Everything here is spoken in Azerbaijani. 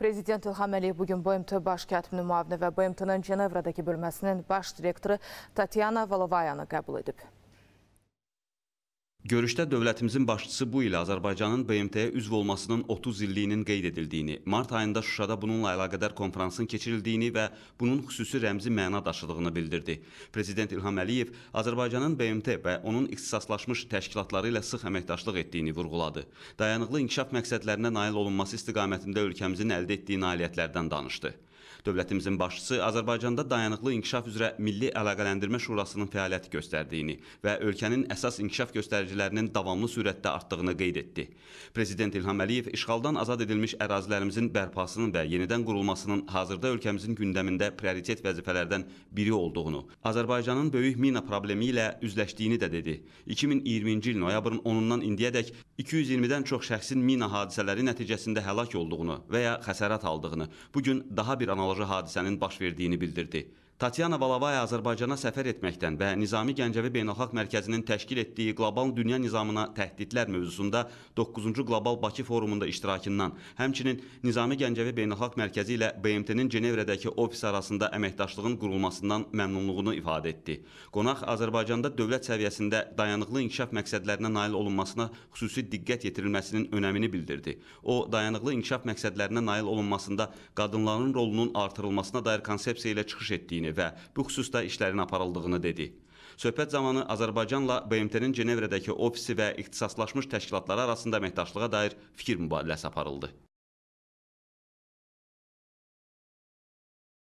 Prezident İlham Əliyev bugün BMT Baş Kətibinin müavini və BMT-nin Cenevrədəki bölməsinin baş direktoru Tatiana Valovayanı qəbul edib. Görüşdə dövlətimizin başçısı bu il Azərbaycanın BMT-yə üzv olmasının 30 illiyinin qeyd edildiyini, mart ayında Şuşada bununla əlaqədar konfransın keçirildiyini və bunun xüsusi rəmzi məna daşıdığını bildirdi. Prezident İlham Əliyev Azərbaycanın BMT və onun ixtisaslaşmış təşkilatları ilə sıx əməkdaşlıq etdiyini vurğuladı. Dayanıqlı inkişaf məqsədlərinə nail olunması istiqamətində ölkəmizin əldə etdiyi nailiyyətlərdən danışdı. Dövlətimizin başçısı Azərbaycanda dayanıqlı inkişaf üzrə Milli Əlaqələndirmə Şurasının fəaliyyət göstərdiyini və ölkənin əsas inkişaf göstəricilərinin davamlı sürətdə artdığını qeyd etdi. Prezident İlham Əliyev işğaldan azad edilmiş ərazilərimizin bərpasının və yenidən qurulmasının hazırda ölkəmizin gündəmində prioritet vəzifələrdən biri olduğunu, Azərbaycanın böyük mina problemi ilə üzləşdiyini də dedi. 2020-ci il noyabrın 10-dan indiyədək 220-dən çox şəxsin mina hadisələri nəticəsində həlak olduğunu və ya xəsarət aldığını, bu gün daha bir analoji arxeoloji hadisənin baş verdiyini bildirdi. Tatyana Valavaya Azərbaycana səfər etməkdən və Nizami Gəncəvi Beynəlxalq Mərkəzinin təşkil etdiyi qlobal dünya nizamına təhdidlər mövzusunda 9-cu qlobal Bakı forumunda iştirakından, həmçinin Nizami Gəncəvi Beynəlxalq Mərkəzi ilə BMT-nin Cenevrədəki ofis arasında əməkdaşlığın qurulmasından məmnunluğunu ifadə etdi. Qonaq Azərbaycanda dövlət səviyyəsində dayanıqlı inkişaf məqsədlərinə nail olunmasına xüsusi diqqət yetirilməsinin önəmini bildirdi. O, dayanıqlı inkişaf məqsədlərinə nail olunmasında qadınların rolunun artırılmasına dair konsepsiya ilə çıxış etdiyini və bu xüsusda işlərin aparıldığını dedi. Söhbət zamanı Azərbaycanla BMT-nin Cenevrədəki ofisi və ixtisaslaşmış təşkilatları arasında əməkdaşlığa dair fikir mübadiləsi aparıldı.